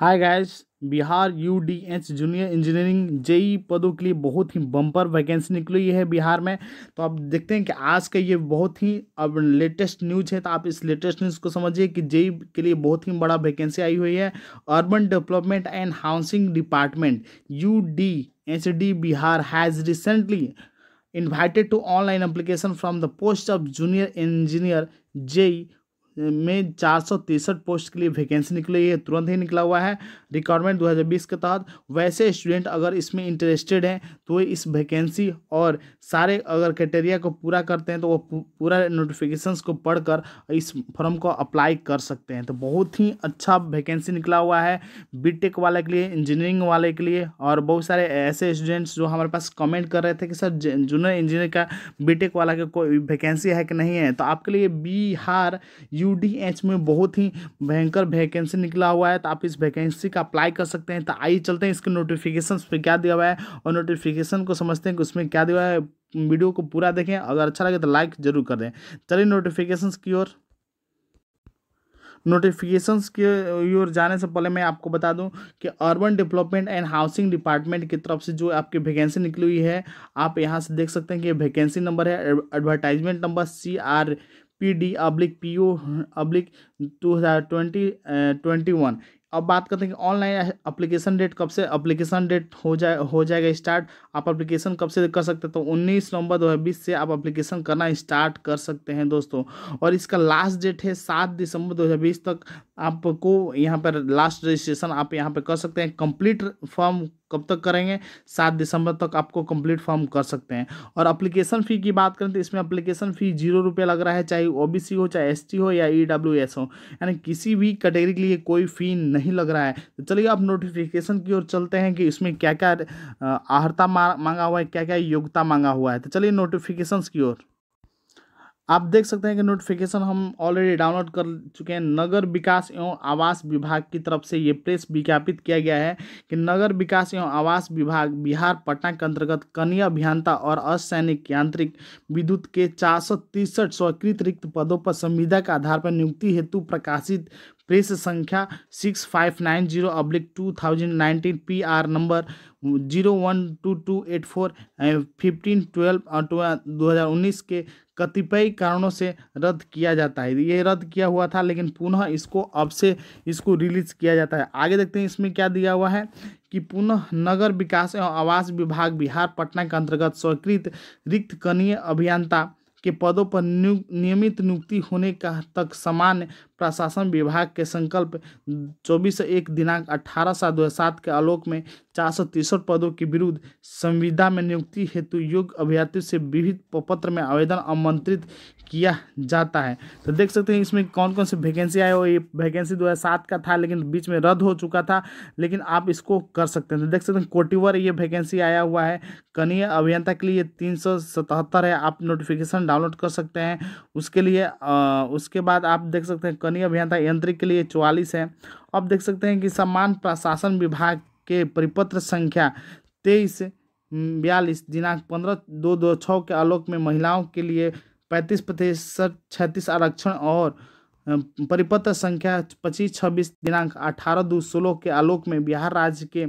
हाय guys Bihar U D H junior engineering JE पदों के लिए बहुत ही बम्पर वैकेंसी निकली है बिहार में तो आप देखते हैं कि आज का ये बहुत ही अब लेटेस्ट न्यूज है तो आप इस लेटेस्ट न्यूज़ को समझिए कि जेई e के लिए बहुत ही बड़ा वैकेंसी आई हुई है urban development and housing department U D H D Bihar has recently invited to online application from the post of junior engineer JE में चार सौ तिरसठ पोस्ट के लिए वैकेंसी निकली है तुरंत ही निकला हुआ है रिक्वायरमेंट 2020 के तहत वैसे स्टूडेंट अगर इसमें इंटरेस्टेड हैं तो वो इस वैकेंसी और सारे अगर क्राइटेरिया को पूरा करते हैं तो वो पूरा नोटिफिकेशंस को पढ़कर इस फॉर्म को अप्लाई कर सकते हैं तो बहुत ही अच्छा वैकेंसी निकला हुआ है बी वाले के लिए इंजीनियरिंग वाले के लिए और बहुत सारे ऐसे स्टूडेंट्स जो हमारे पास कमेंट कर रहे थे कि सर जूनियर इंजीनियर का बी वाला का कोई वैकेंसी है कि नहीं है तो आपके लिए बिहार यू यूडीएच में बहुत ही भयंकर वैकेंसी निकला हुआ है तो आप इस वैकेंसी का अप्लाई कर सकते हैं तो आइए चलते हैं इसके नोटिफिकेशन पे क्या दिया हुआ है और नोटिफिकेशन को समझते हैं कि उसमें क्या दिया हुआ है वीडियो को पूरा देखें अगर अच्छा लगे तो लाइक जरूर कर दें चलिए नोटिफिकेशन की ओर नोटिफिकेशंस के ओर जाने से पहले मैं आपको बता दूं कि urban development and housing department की तरफ से जो आपकी वैकेंसी निकली हुई है आप यहां से देख सकते हैं कि वैकेंसी नंबर है advertisement number C R P D oblique P O oblique two हज़ार ट्वेंटी ट्वेंटी वन अब बात करते हैं कि ऑनलाइन अप्लीकेशन डेट कब से अप्लीकेशन डेट हो जाए हो जाएगा स्टार्ट आप अप्लीकेशन कब से कर सकते हैं तो 19 नवंबर 2020 से आप अप्लीकेशन करना स्टार्ट कर सकते हैं दोस्तों और इसका लास्ट डेट है 7 दिसंबर 2020 तक आपको यहाँ पर लास्ट रजिस्ट्रेशन आप यहाँ पर कर सकते हैं कंप्लीट फॉर्म कब तक करेंगे सात दिसंबर तक आपको कंप्लीट फॉर्म कर सकते हैं और अप्लीकेशन फ़ी की बात करें तो इसमें अप्लीकेशन फ़ी जीरो रुपये लग रहा है चाहे ओबीसी हो चाहे एसटी हो या ईडब्ल्यूएस हो यानी किसी भी कैटेगरी के लिए कोई फ़ी नहीं लग रहा है तो चलिए आप नोटिफिकेशन की ओर चलते हैं कि इसमें क्या क्या आहर्ता मांगा हुआ है क्या क्या योग्यता मांगा हुआ है तो चलिए नोटिफिकेशन की ओर आप देख सकते हैं कि नोटिफिकेशन हम ऑलरेडी डाउनलोड कर चुके हैं नगर विकास एवं आवास विभाग की तरफ से ये प्रेस विज्ञापित किया गया है कि नगर विकास एवं आवास विभाग बिहार पटना के अंतर्गत कनीय अभियंता और असैनिक यांत्रिक विद्युत के चार सौ तिरसठ स्वीकृत रिक्त पदों पर संविदा के आधार पर नियुक्ति हेतु प्रकाशित प्रेस संख्या six five nine zero oblique two thousand nineteen P R number zero one two two eight four fifteen twelve दो हज़ार उन्नीस के कतिपय कारणों से रद्द किया जाता है ये रद्द किया हुआ था लेकिन पुनः इसको अब से इसको रिलीज किया जाता है आगे देखते हैं इसमें क्या दिया हुआ है कि पुनः नगर विकास एवं आवास विभाग बिहार पटना के अंतर्गत स्वीकृत रिक्त कनीय अभियंता के पदों पर नियमित नियुक्ति होने का तक सामान्य प्रशासन विभाग के संकल्प चौबीस एक दिनांक अठारह सात दो हज़ार सात के आलोक में चार सौ तिरसठ पदों के विरुद्ध संविदा में नियुक्ति हेतु योग्य अभ्यर्थियों से विविध पत्र में आवेदन आमंत्रित किया जाता है तो देख सकते हैं इसमें कौन कौन सी वैकेंसी आए और ये वैकेंसी दो हज़ार का था लेकिन बीच में रद्द हो चुका था लेकिन आप इसको कर सकते हैं तो देख सकते हैं कोटिवर ये वैकेंसी आया हुआ है कनीय अभियंता के लिए तीन है आप नोटिफिकेशन डाउनलोड कर सकते हैं उसके लिए आ, उसके बाद आप देख सकते हैं कनी अभियंता यांत्रिक के लिए चौवालीस है अब देख सकते हैं कि समान प्रशासन विभाग के परिपत्र संख्या तेईस बयालीस दिनांक पंद्रह दो दो छः के आलोक में महिलाओं के लिए पैंतीस प्रतिशत छत्तीस आरक्षण और परिपत्र संख्या पच्चीस छब्बीस दिनांक अठारह दो सोलह के आलोक में बिहार राज्य के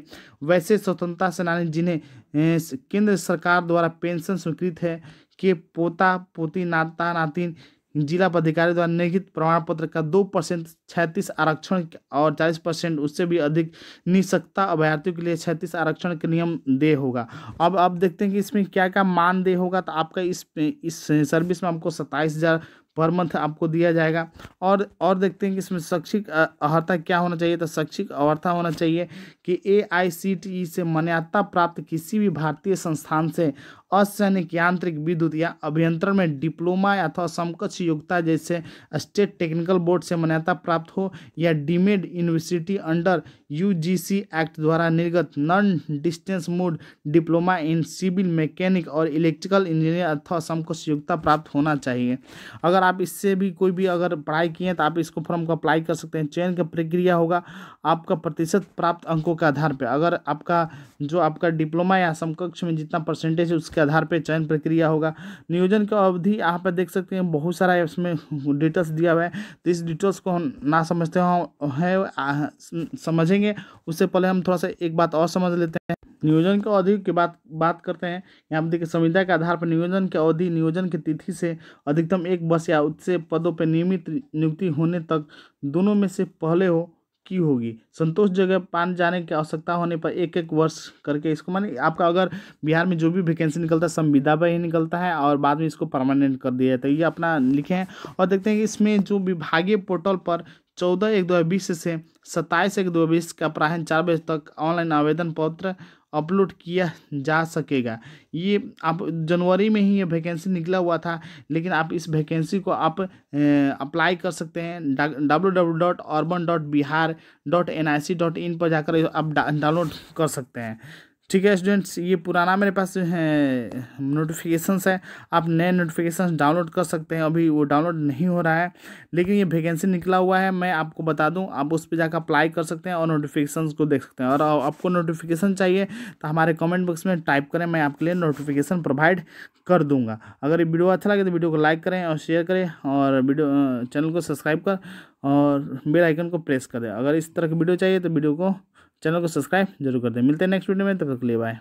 वैसे स्वतंत्रता सेनानी जिन्हें केंद्र सरकार द्वारा पेंशन स्वीकृत है के पोता पोती नाता नातिन जिला पदाधिकारी द्वारा निहित प्रमाण पत्र का दो परसेंट छैंतीस आरक्षण और चालीस परसेंट उससे भी अधिक निशक्ता अभ्यर्थियों के लिए छैंतीस आरक्षण के नियम दे होगा अब आप देखते हैं कि इसमें क्या क्या मान दे होगा तो आपका इस इस सर्विस में आपको सत्ताईस हज़ार पर मंथ आपको दिया जाएगा और और देखते हैं कि इसमें शैक्षिक अहर्ता क्या होना चाहिए तो शैक्षिक अर्हता होना चाहिए कि ए आई सी टी ई से मान्यता प्राप्त किसी भी भारतीय संस्थान से असैनिक यांत्रिक विद्युत या अभियंत्रण में डिप्लोमा अथवा समकक्ष योग्यता जैसे स्टेट टेक्निकल बोर्ड से मान्यता प्राप्त हो या deemed university under UGC act द्वारा निर्गत non distance mode diploma in civil mechanic और इलेक्ट्रिकल इंजीनियर अथवा समकक्ष योग्यता प्राप्त होना चाहिए अगर आप इससे भी कोई भी अगर पढ़ाई किए हैं तो आप इसको फॉर्म को अप्लाई कर सकते हैं चयन का प्रक्रिया होगा आपका प्रतिशत प्राप्त अंकों के आधार पर अगर आपका जो आपका डिप्लोमा या समकक्ष में जितना परसेंटेज है उसके उसके आधार पर चयन प्रक्रिया होगा नियोजन की अवधि आप देख सकते हैं बहुत सारा इसमें डिटेल्स दिया हुआ है तो इस डिटेल्स को हम ना समझते हो है समझेंगे उससे पहले हम थोड़ा सा एक बात और समझ लेते हैं नियोजन की अवधि की बात बात करते हैं यहाँ पर देखिए संविधा के आधार पर नियोजन की अवधि नियोजन की तिथि से अधिकतम एक वर्ष या उससे पदों पर नियमित नियुक्ति होने तक दोनों में से पहले हो की होगी संतोष जगह पान जाने की आवश्यकता होने पर एक एक वर्ष करके इसको माने आपका अगर बिहार में जो भी वैकेंसी निकलता है संविदा पर ही निकलता है और बाद में इसको परमानेंट कर दिया जाता है ये अपना लिखे हैं और देखते हैं कि इसमें जो विभागीय पोर्टल पर चौदह एक दो हज़ार बीस से सत्ताईस एक दो हज़ार बीस का अपराहन चार बजे तक ऑनलाइन आवेदन पत्र अपलोड किया जा सकेगा ये आप जनवरी में ही ये वैकेंसी निकला हुआ था लेकिन आप इस वैकेंसी को आप अप्लाई कर सकते हैं W W dot urban dot Bihar dot N I C dot in पर जाकर आप डाउनलोड कर सकते हैं ठीक है स्टूडेंट्स ये पुराना मेरे पास जो है नोटिफिकेशंस है आप नए नोटिफिकेशंस डाउनलोड कर सकते हैं अभी वो डाउनलोड नहीं हो रहा है लेकिन ये वैकेंसी निकला हुआ है मैं आपको बता दूं आप उस पर जाकर अप्लाई कर सकते हैं और नोटिफिकेशंस को देख सकते हैं और आपको नोटिफिकेशन चाहिए तो हमारे कमेंट बॉक्स में टाइप करें मैं आपके लिए नोटिफिकेशन प्रोवाइड कर दूँगा अगर ये वीडियो अच्छा लगे तो वीडियो को लाइक करें और शेयर करें और वीडियो चैनल को सब्सक्राइब कर और बेलाइकन को प्रेस करें अगर इस तरह की वीडियो चाहिए तो वीडियो को चैनल को सब्सक्राइब जरूर कर दें मिलते हैं नेक्स्ट वीडियो में तब तक लिए बाय